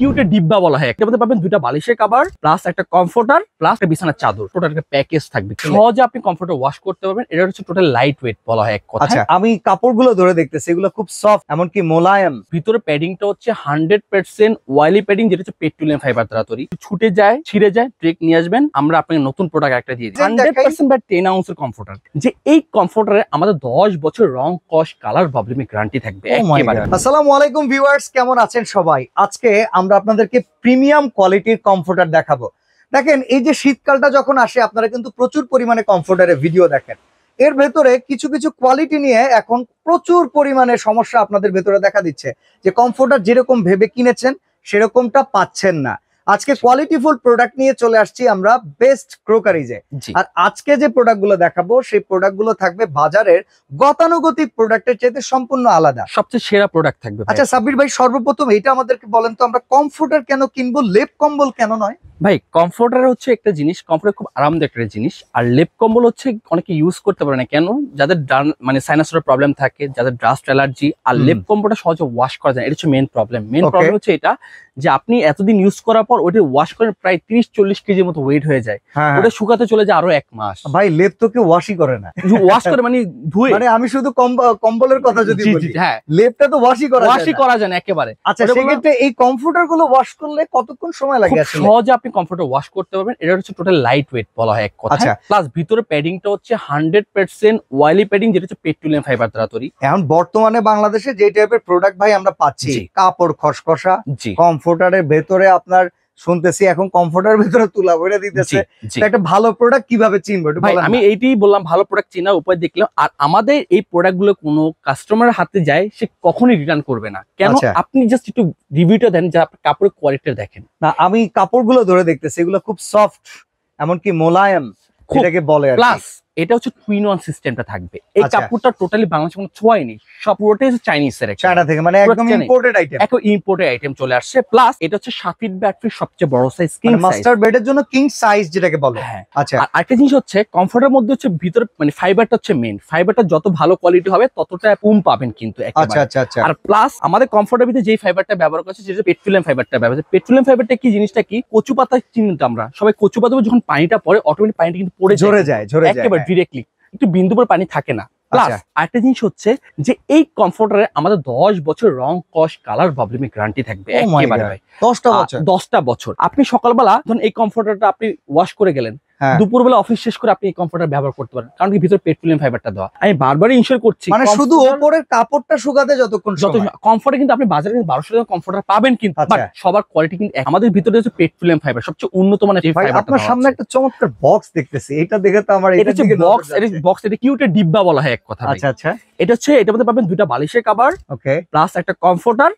কিউটের ডিব্বা বলা হয় একটা মধ্যে পাবেন দুটা বালিশের কাবার প্লাস একটা কমফোর্টার প্লাস একটা বিছানার চাদর টোটাল একটা প্যাকেজ থাকবে সহজে আপনি কমফোর্টার ওয়াশ করতে পারবেন এটা হচ্ছে টোটাল লাইট ওয়েট বলা হয় এক কথা আচ্ছা, আমি কাপড়গুলো ধরে দেখতেছি এগুলো খুব সফট এমনকি মোলায়েম ভিতরে প্যাডিংটা হচ্ছে হান্ড্রেড পার্সেন্ট ওয়াইলি প্যাডিং যেটা হচ্ছে পেট্রোলিয়াম ফাইবার দ্বারা তৈরি ছুটে যায় ছিঁড়ে যায় ট্রেক নিয়ে আসবেন আমরা আপনাকে নতুন প্রোডাক্ট একটা দিয়ে দিই হান্ড্রেড পার্সেন্ট বা টেন আউন্সের কমফোর্টার যে এই কমফোর্টারে আমাদের দশ বছর রং কস কালার প্রবলেমে গ্যারান্টি থাকবে oh আসসালামু আলাইকুম ভিউয়ার্স কেমন আছেন সবাই আজকে আমরা আপনাদেরকে প্রিমিয়াম কোয়ালিটির কমফোর্টার দেখাবো দেখেন এই যে শীতকালটা যখন আসে আপনারা কিন্তু প্রচুর পরিমাণে কমফোর্টারের ভিডিও দেখেন এর ভেতরে কিছু কিছু কোয়ালিটি নিয়ে এখন প্রচুর পরিমাণে সমস্যা আপনাদের ভেতরে দেখা দিচ্ছে যে কমফোর্টার যেরকম ভেবে কিনেছেন সেরকমটা পাচ্ছেন না আজকে কোয়ালিটিফুল প্রোডাক্ট নিয়ে চলে আসছি আমরা বেস্ট ক্রোকারিজে আর আজকে যে প্রোডাক্টগুলো দেখাবো সেই প্রোডাক্টগুলো থাকবে বাজারের গতানুগতিক প্রোডাক্টের চাইতে সম্পূর্ণ আলাদা সবচেয়ে সেরা প্রোডাক্ট থাকবে আচ্ছা সাব্বির ভাই সর্বপ্রথম এটা আমাদেরকে বলেন তো আমরা কমফোর্টার কেন কিনবো লেপ কম্বল কেন নয় ভাই কমফোর্টার হচ্ছে একটা জিনিস কমফোর্টার খুব আরামদায়ক একটা জিনিস আর লেপ কম্বল হচ্ছে অনেকে ইউজ করতে পারে না কেন যাদের ডান মানে সাইনাসের প্রবলেম থাকে যাদের ড্রাস্ট অ্যালার্জি আর লেপ কম্বলটা সহজে ওয়াশ করা যায় এটা হচ্ছে মেন প্রবলেম মেন প্রবলেম হচ্ছে এটা যে আপনি এতদিন ইউজ করার পর ওটা ওয়াশ করেন প্রায় তিরিশ চল্লিশ কেজি মতো ওয়েট হয়ে যায় হ্যাঁ, হ্যাঁ। ওটা শুকাতে চলে যায় আরো এক মাস ভাই লেপ তো কেউ ওয়াশই করে না ওয়াশ করে মানে ধুয়ে মানে আমি শুধু কম্বলের কথা যদি বলি হ্যাঁ লেপটা তো ওয়াশই করা ওয়াশই করা যায় না একেবারে আচ্ছা সেক্ষেত্রে এই কমফোর্টার গুলো ওয়াশ করলে কতক্ষণ সময় লাগে সহজে আপনি কমফোর্টে ওয়াশ করতে পারবেন এটা হচ্ছে টোটাল লাইট ওয়েট বলা হয় এক কথা প্লাস আচ্ছা। ভিতরে প্যাডিংটা হচ্ছে হান্ড্রেড পার্সেন্ট ওয়ালি প্যাডিং যেটা হচ্ছে পেট্রোলিয়াম ফাইবার দ্বারা তৈরি এখন বর্তমানে বাংলাদেশে যে টাইপের প্রোডাক্ট ভাই আমরা পাচ্ছি কাপড় খসখসা কমফোর্টারের ভেতরে আপনার শুনতেছি এখন কমফোর্টের ভিতরে তুলা বইটা দিতেছে একটা ভালো প্রোডাক্ট কিভাবে চিনবো আমি এইটাই বললাম ভালো প্রোডাক্ট চিনা উপায় দেখলাম আর আমাদের এই প্রোডাক্ট কোনো কাস্টমার হাতে যায় সে কখনই রিটার্ন করবে না কেন আচ্ছা। আপনি জাস্ট একটু রিভিউটা দেন যে আপনার কাপড়ের কোয়ালিটিটা দেখেন না আমি কাপড়গুলো ধরে দেখতেছি এগুলো খুব সফট এমনকি মোলায়েম এটাকে বলে প্লাস এটা হচ্ছে টুইন ওয়ান সিস্টেমটা থাকবে এই আচ্ছা। কাপড়টা টোটালি বাংলাদেশ কোনো ছোঁয়নি সব পুরোটাই হচ্ছে চাইনিজ এর চায়না থেকে মানে একদম ইম্পোর্টেড আইটেম একদম ইম্পোর্টেড আইটেম চলে আসছে প্লাস এটা হচ্ছে 7 ফিট ব্যাট সবচেয়ে বড় সাইজ কিং সাইজ মাস্টার বেডের জন্য কিং সাইজ যেটাকে বলে হ্যাঁ আচ্ছা আর একটা জিনিস হচ্ছে কমফর্টের মধ্যে হচ্ছে ভিতর মানে ফাইবারটা হচ্ছে মেইন ফাইবারটা যত ভালো কোয়ালিটি হবে ততটা পুম পাবেন কিন্তু আচ্ছা আচ্ছা আচ্ছা আর প্লাস আমাদের কমফর্টের ভিতরে যেই ফাইবারটা ব্যবহার করছে সেটা পেট্রোলিয়াম ফাইবারটা ব্যবহার করছে পেট্রোলিয়াম ফাইবারটা কি জিনিসটা কি কচু পাতা চিন্তা আমরা সবাই কচু পাতা যখন পানিটা পড়ে অটোমেটিক পানিটা কিন্তু পড়ে ঝরে যায় ঝরে যায় ডিরেক্টলি হ্যাঁ। একটু বিন্দু পানি থাকে না প্লাস আচ্ছা। আরেকটা জিনিস হচ্ছে যে এই কমফোর্টারে আমাদের দশ বছর রং কস কালার প্রবলেমে গ্যারান্টি থাকবে oh দশটা দশটা বছর আপনি সকালবেলা ধরুন এই কমফোর্টারটা আপনি ওয়াশ করে গেলেন হ্যাঁ। দুপুরবেলা অফিস শেষ করে আপনি এই কমফোর্টার ব্যবহার করতে পারেন কারণ কি ভিতরে পেট্রোলিয়াম ফাইবারটা দেওয়া আমি বারবার ইনশিওর করছি মানে শুধু উপরের কাপড়টা শুকাতে যতক্ষণ যত কমফোর্টে কিন্তু আপনি বাজারে 1200 টাকা কমফোর্টার পাবেন কিন্তু আচ্ছা। সবার কোয়ালিটি কিন্তু আমাদের ভিতরে হচ্ছে পেট্রোলিয়াম ফাইবার সবচেয়ে উন্নত মানের ফাইবার আপনার সামনে একটা চমৎকার বক্স দেখতেছি এটা দেখে তো আমার এটা হচ্ছে বক্স এটা বক্স এটা কিউটে ডিব্বা বলা হয় এক কথা আচ্ছা আচ্ছা এটা হচ্ছে এটার মধ্যে পাবেন দুইটা বালিশের কভার ওকে প্লাস একটা কমফোর্টার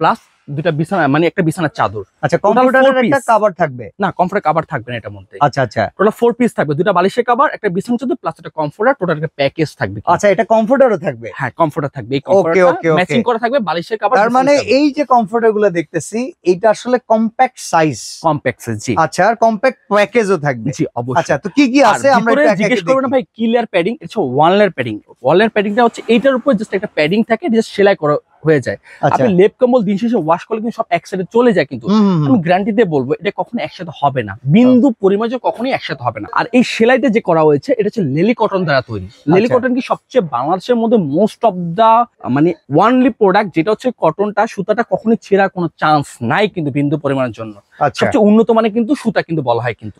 প্লাস দুটা বিছানা মানে একটা বিছানার চাদর আচ্ছা কমফোর্টের একটা কভার থাকবে না কমফোর্টের কভার থাকবে না এটার মধ্যে আচ্ছা আচ্ছা টোটাল ফোর পিস থাকবে দুটা বালিশের কভার একটা বিছানার চাদর প্লাস একটা কমফোর্টার টোটাল একটা প্যাকেজ থাকবে আচ্ছা এটা কমফোর্টারও থাকবে হ্যাঁ কমফোর্টার থাকবে এই কমফোর্টার ম্যাচিং করা থাকবে বালিশের কভার তার মানে এই যে কমফোর্টার গুলো দেখতেছি এটা আসলে কম্প্যাক্ট সাইজ কম্প্যাক্ট সাইজ জি আচ্ছা আর কম্প্যাক্ট প্যাকেজও থাকবে জি অবশ্যই আচ্ছা তো কি কি আছে আমরা একটু জিজ্ঞেস করব না ভাই কি লেয়ার প্যাডিং এটা one layer padding one layer প্যাডিংটা হচ্ছে এটার উপর জাস্ট একটা প্যাডিং থাকে জাস্ট সেলাই করা হয়ে যায় আচ্ছা। আপনি লেপ কম্বল দিন শেষে ওয়াশ করলে কিন্তু সব একসাথে চলে যায় কিন্তু আমি গ্যারান্টি দিয়ে বলবো এটা কখনো একসাথে হবে না বিন্দু পরিমাজে কখনোই একসাথে হবে না আর এই সেলাইতে যে করা হয়েছে এটা হচ্ছে লেলি কটন দ্বারা তৈরি লেলি আচ্ছা। কটন কি সবচেয়ে বাংলাদেশের মধ্যে মোস্ট অফ দা মানে ওয়ানলি প্রোডাক্ট যেটা হচ্ছে কটনটা সুতাটা কখনোই ছেঁড়ার কোনো চান্স নাই কিন্তু বিন্দু পরিমাণের জন্য আচ্ছা। সবচেয়ে উন্নত মানে কিন্তু সুতা কিন্তু বলা হয় কিন্তু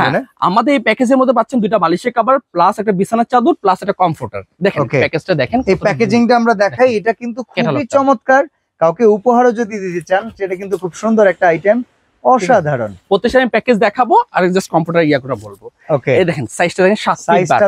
হ্যাঁ, আমাদের এই প্যাকেজের মধ্যে পাচ্ছেন দুটা বালিশের কাবার প্লাস একটা বিছানার চাদর প্লাস একটা কমফোর্টার দেখেন প্যাকেজটা দেখেন এই প্যাকেজিংটা আমরা দেখাই এটা কিন্তু খুবই চমৎকার কাউকে উপহারও যদি দিতে চান সেটা কিন্তু খুব সুন্দর একটা আইটেম অসাধারণ প্রত্যেকটা আমি প্যাকেজ দেখাবো আর জাস্ট কম্পিউটার ইয়া করে বলবো ওকে এই দেখেন সাইজটা দেখেন সাইজটা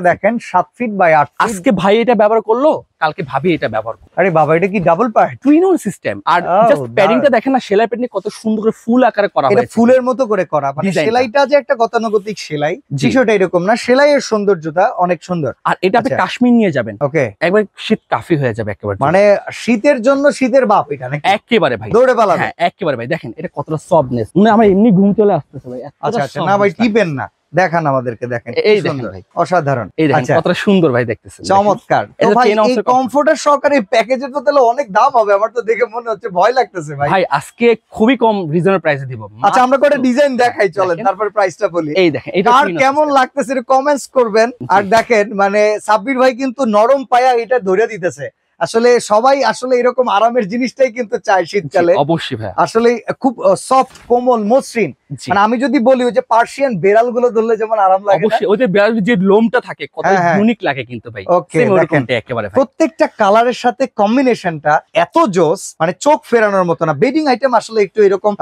7 ফিট বাই 8 আজকে ভাই এটা ব্যবহার করলো কালকে ভাবি এটা ব্যবহার করব আরে বাবা এটা কি ডাবল পার টুইনোর সিস্টেম আর জাস্ট প্যাডিংটা দেখেন না সেলাই প্যাডিং কত সুন্দর করে ফুল আকারে করা হয়েছে এটা ফুলের মতো করে করা মানে সেলাইটা যে একটা গতানুগতিক সেলাই বিষয়টা এরকম না সেলাইয়ের সৌন্দর্যটা অনেক সুন্দর আর এটা আপনি আচ্ছা। কাশ্মীর নিয়ে যাবেন ওকে একবার শীত কাফি হয়ে যাবে একেবারে মানে শীতের জন্য শীতের বাপ এটা নাকি একেবারে ভাই দৌড়ে পালাবে হ্যাঁ একেবারে ভাই দেখেন এটা কতটা সফটনেস মানে আমরা এমনি ঘুম চলে আসতেছে ভাই আচ্ছা আচ্ছা না ভাই টিপেন না দেখান আমাদেরকে দেখেন এই সুন্দর অসাধারণ আচ্ছা। সুন্দর ভাই দেখতেছেন চমৎকার তো ভাই এই কমফোর্টের সহকারে প্যাকেজের তো তাহলে অনেক দাম হবে আমার তো দেখে মনে হচ্ছে ভয় লাগতেছে ভাই ভাই আজকে খুবই কম রিজনের প্রাইসে দিব আচ্ছা আমরা করে ডিজাইন দেখাই চলেন তারপর প্রাইসটা বলি এই দেখেন এটা আর কেমন লাগতেছে কমেন্টস করবেন আর দেখেন মানে সাব্বির ভাই কিন্তু নরম পায়া এটা ধরে দিতেছে আসলে সবাই আসলে এরকম আরামের জিনিসটাই কিন্তু চায় শীতকালে অবশ্যই ভাই আসলে খুব সফট কোমল মসৃণ মানে আমি যদি বলি ওই যে পার্সিয়ান বেড়াল গুলো ধরলে যেমন আরাম লাগে অবশ্যই ওই যে বেড়াল যে লোমটা থাকে কত ইউনিক হ্যাঁ, হ্যাঁ। লাগে কিন্তু ভাই সেম ওরকমটা একেবারে প্রত্যেকটা কালারের সাথে কম্বিনেশনটা এত জোস মানে চোখ ফেরানোর মতো না বেডিং আইটেম আসলে একটু এরকম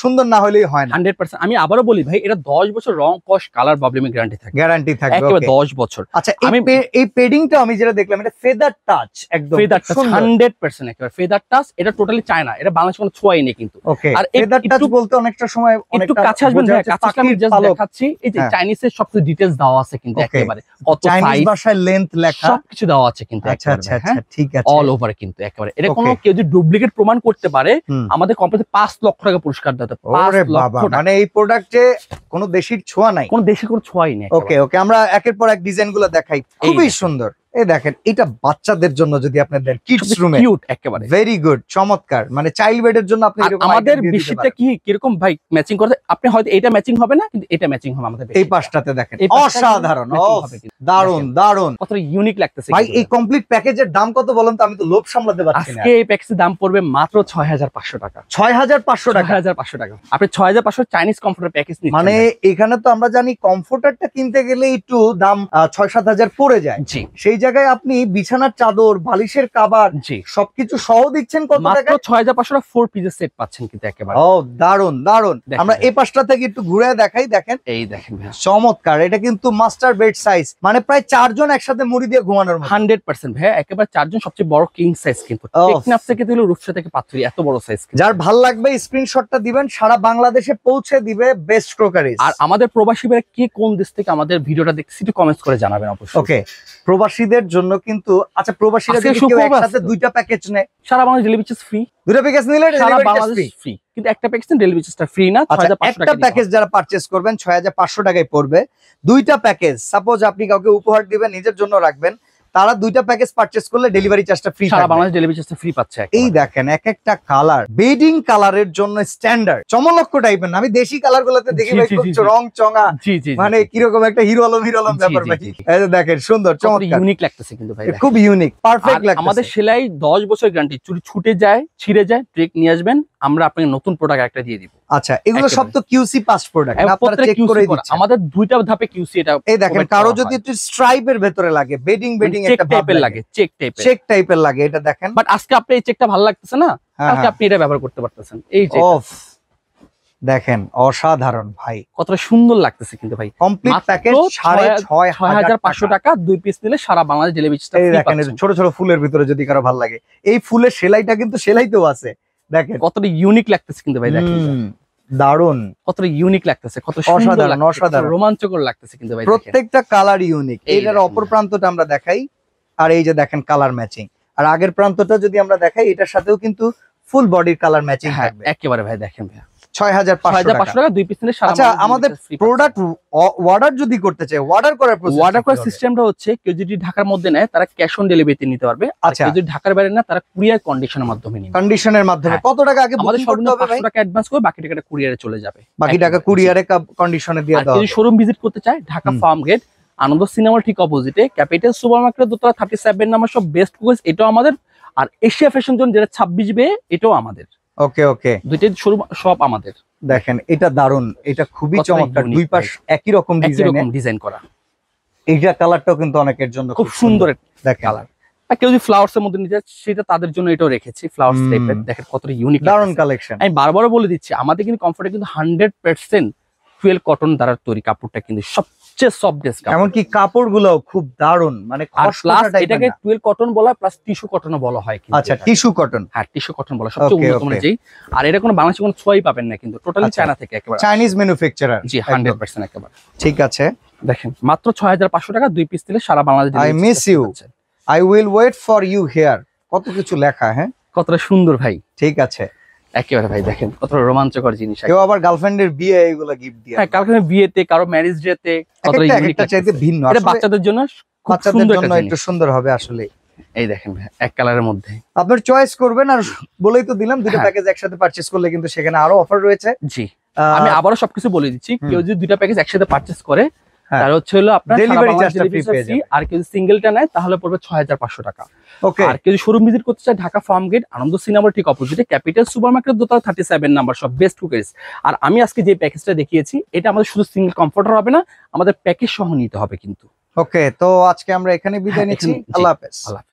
সুন্দর না হলেই হয় না 100% আমি আবারো বলি ভাই এটা 10 বছর রং কস কালার প্রবলেমে গ্যারান্টি থাকে গ্যারান্টি থাকে একেবারে 10 বছর আচ্ছা আমি এই পেডিংটা আমি যেটা দেখলাম এটা ফেদার টাচ একদম ফেদার টাচ 100% একেবারে ফেদার টাচ এটা টোটালি চায়না এটা বাংলাদেশ কোনো ছোঁয়াই নেই কিন্তু আর ফেদার টাচ বলতে অনেকটা সময় অনেক হ্যাঁ। এর দেওয়া আছে কিন্তু একেবারে লেখা দেওয়া আছে কিন্তু আচ্ছা আচ্ছা, আচ্ছা ঠিক হ্যাঁ। আছে অল ওভার কিন্তু একেবারে কেউ যদি ডুপ্লিকেট প্রমাণ করতে পারে আমাদের কোম্পানি পাঁচ লক্ষ টাকা পুরস্কার দিতে মানে এই প্রোডাক্টে কোনো দেশির ছোঁয়া নাই কোন দেশের কোনো ছোঁয়াই নেই ওকে ওকে আমরা একের পর এক গুলো দেখাই খুবই সুন্দর এই দেখেন এটা বাচ্চাদের জন্য যদি কিডস রুমে কিউট একেবারে ভেরি গুড চমৎকার মানে চাইল্ড বেডের জন্য আপনি আমাদের কি কিরকম ভাই ম্যাচিং করতে আপনি হয়তো এটা ম্যাচিং হবে না কিন্তু এটা ম্যাচিং হবে আমাদের এই পাশটাতে দেখেন অসাধারণ দারুন দারুন কত ইউনিক লাগতেছে ভাই এই কমপ্লিট প্যাকেজের দাম কত বলেন তো আমি তো লোভ সামলাতে পারছি না আজকে এই প্যাকেজের দাম পড়বে মাত্র 6500 টাকা 6500 টাকা 6500 টাকা আপনি 6500 চাইনিজ কমফোর্টার প্যাকেজ নিচ্ছেন মানে এখানে তো আমরা জানি কমফোর্টারটা কিনতে গেলে একটু দাম 6 7000 পড়ে যায় জি সেই জায়গায় আপনি বিছানার চাদর বালিশের কাবার সবকিছু সহ দিচ্ছেন কত টাকা ছয় হাজার পাঁচশো ফোর পিসের সেট পাচ্ছেন কিন্তু একেবারে ও দারুন দারুন আমরা এই পাশটা থেকে একটু ঘুরে দেখাই দেখেন এই দেখেন চমৎকার এটা কিন্তু মাস্টার বেড সাইজ মানে প্রায় চারজন একসাথে মুড়ি দিয়ে ঘুমানোর হান্ড্রেড পার্সেন্ট ভাই একেবারে চারজন সবচেয়ে বড় কিং সাইজ কিন্তু রূপসা থেকে পাথরি এত বড় সাইজ যার ভাল লাগবে স্ক্রিনশটটা দিবেন সারা বাংলাদেশে পৌঁছে দিবে বেস্ট ক্রোকারি আর আমাদের প্রবাসী কে কোন দেশ থেকে আমাদের ভিডিওটা দেখছি একটু করে জানাবেন অবশ্যই ওকে প্রবাসীদের প্রবাসীদের জন্য কিন্তু আচ্ছা প্রবাসীরা যদি কেউ একসাথে দুইটা প্যাকেজ নেয় সারা বাংলাদেশ ডেলিভারি চার্জ ফ্রি দুইটা প্যাকেজ নিলে সারা বাংলাদেশ ফ্রি কিন্তু একটা প্যাকেজ ডেলিভারি চার্জটা ফ্রি না 6500 আচ্ছা, একটা প্যাকেজ যারা পারচেজ করবেন 6500 টাকায় পড়বে দুইটা প্যাকেজ সাপোজ আপনি কাউকে উপহার দিবেন নিজের জন্য রাখবেন তারা দুইটা প্যাকেজ পারচেজ করলে ডেলিভারি চার্জটা ফ্রি সারা বাংলাদেশ ডেলিভারি চার্জটা ফ্রি পাচ্ছে এই দেখেন এক একটা কালার বেডিং কালারের জন্য স্ট্যান্ডার্ড চমলক্ষ টাইপের আমি দেশি কালার গুলোতে দেখি ভাই খুব রং চঙা মানে কি রকম একটা হিরো আলম হিরো আলম ব্যাপার ভাই এই দেখেন সুন্দর চমৎকার ইউনিক লাগতেছে কিন্তু ভাই খুব ইউনিক পারফেক্ট লাগছে আমাদের সেলাই 10 বছর গ্যারান্টি চুরি ছুটে যায় ছিড়ে যায় ট্রেক নিয়ে আসবেন আমরা আপনাকে নতুন প্রোডাক্ট একটা দিয়ে দিব আচ্ছা এগুলো সব তো কিউসি পাস প্রোডাক্ট আপনারা চেক করে দিচ্ছেন আমাদের দুইটা ধাপে কিউসি এটা এই দেখেন কারো যদি একটু স্ট্রাইপের ভেতরে লাগে বেডিং বেডিং একটা টাইপের লাগে চেক টাইপের চেক টাইপের লাগে এটা দেখেন বাট আজকে আপনি এই চেকটা ভালো লাগতেছে না হ্যাঁ, আজকে হ্যাঁ। আপনি এটা ব্যবহার করতে পারতেছেন এই যে অফ দেখেন অসাধারণ ভাই কতটা সুন্দর লাগতেছে কিন্তু ভাই কমপ্লিট প্যাকেজ 6500 টাকা দুই পিস নিলে সারা বাংলাদেশ ডেলিভারি দেখেন ছোট ছোট ফুলের ভিতরে যদি কারো ভালো লাগে এই ফুলের সেলাইটা কিন্তু সেলাইতেও আছে দেখেন কতটা ইউনিক লাগতেছে কিন্তু ভাই দেখেন দারুন কতটা ইউনিক লাগতেছে কত অসাধারণ অসাধারণ রোমাঞ্চকর লাগতেছে কিন্তু ভাই প্রত্যেকটা কালার ইউনিক এটার অপর প্রান্তটা আমরা দেখাই আর এই যে দেখেন কালার ম্যাচিং আর আগের প্রান্তটা যদি আমরা দেখাই এটার সাথেও কিন্তু ফুল বডির কালার ম্যাচিং হ্যাঁ একেবারে ভাই দেখেন ভাই ছয় হাজার টাকা দুই আচ্ছা, আমাদের প্রোডাক্ট যদি করতে হচ্ছে ঢাকার মধ্যে নেয় তারা ক্যাশ অন নিতে পারবে আচ্ছা যদি ঢাকার না তারা কুরিয়ার মাধ্যমে মাধ্যমে হ্যাঁ। কত টাকা আগে অ্যাডভান্স করে বাকি টাকাটা চলে যাবে বাকি টাকা যদি শোরুম ভিজিট করতে চায় ঢাকা ফার্ম গেট আনন্দ সিনেমা ঠিক অপোজিটে ক্যাপিটাল সুপার মার্কেট দোতলা থার্টি সেভেন নাম্বার সব বেস্ট এটাও আমাদের আর এশিয়া ফ্যাশন জোন যেটা ছাব্বিশ বে এটাও আমাদের ওকে ওকে দুইটাই শোরুম সব আমাদের দেখেন এটা দারুন এটা খুবই চমৎকার দুই পাশ একই রকম ডিজাইন করা এইটা কালারটাও কিন্তু অনেকের জন্য খুব সুন্দর দেখেন কালার আর কেউ এর মধ্যে সেটা তাদের জন্য এটাও টাইপের দেখেন কতটা কালেকশন আমি বলে দিচ্ছি আমাদের কিন্তু কমফোর্টে কিন্তু হান্ড্রেড পার্সেন্ট ফুয়েল কটন দ্বারা তৈরি কাপড়টা কিন্তু সব সবচেয়ে সফট ড্রেস এমনকি কাপড়গুলো খুব দারুন মানে এটাকে টুয়েলভ কটন বলা প্লাস টিস্যু কটনও বলা হয় আচ্ছা টিস্যু কটন হ্যাঁ টিস্যু কটন বলা সবচেয়ে উন্নত মানের আর এটা কোনো বাংলাদেশে কোনো ছোঁয়াই পাবেন না কিন্তু টোটালি চায়না আচ্ছা। থেকে একেবারে চাইনিজ ম্যানুফ্যাকচারার জি হান্ড্রেড পার্সেন্ট একেবারে ঠিক আছে দেখেন মাত্র ছয় হাজার পাঁচশো টাকা দুই পিস দিলে সারা Bangladesh I miss you I will wait for you here কত কিছু লেখা হ্যাঁ কতটা সুন্দর ভাই ঠিক আছে একেবারে ভাই দেখেন কত রোমাঞ্চকর জিনিস কেউ আবার গার্লফ্রেন্ডের বিয়ে এগুলো গিফট দিয়ে হ্যাঁ বিয়েতে কারো ম্যারেজ ডেতে কত ইউনিক ভিন্ন বাচ্চাদের জন্য বাচ্চাদের জন্য একটু সুন্দর হবে আসলে এই দেখেন এক কালারের মধ্যে আপনার চয়েস করবেন আর বলেই তো দিলাম দুটো প্যাকেজ একসাথে পারচেজ করলে কিন্তু সেখানে আরো অফার রয়েছে জি আমি আবারও সবকিছু বলে দিচ্ছি কেউ যদি দুইটা প্যাকেজ একসাথে পারচেজ করে হ্যাঁ। তার হচ্ছে হলো আপনার ডেলিভারি চার্জটা ফ্রি পেয়ে যাবেন আর সিঙ্গেলটা নেয় তাহলে পড়বে 6500 টাকা ওকে আর শোরুম ভিজিট করতে চায় ঢাকা ফার্ম গেট আনন্দ সিনেমার ঠিক অপোজিটে ক্যাপিটাল সুপারমার্কেট দোতলা 37 নাম্বার সব বেস্ট কুকারিস আর আমি আজকে যে প্যাকেজটা দেখিয়েছি এটা আমাদের শুধু সিঙ্গেল কমফর্টার হবে না আমাদের প্যাকেজ সহ নিতে হবে কিন্তু ওকে তো আজকে আমরা এখানে বিদায় হ্যাঁ, নিচ্ছি আল্লাহ হাফেজ আল্লাহ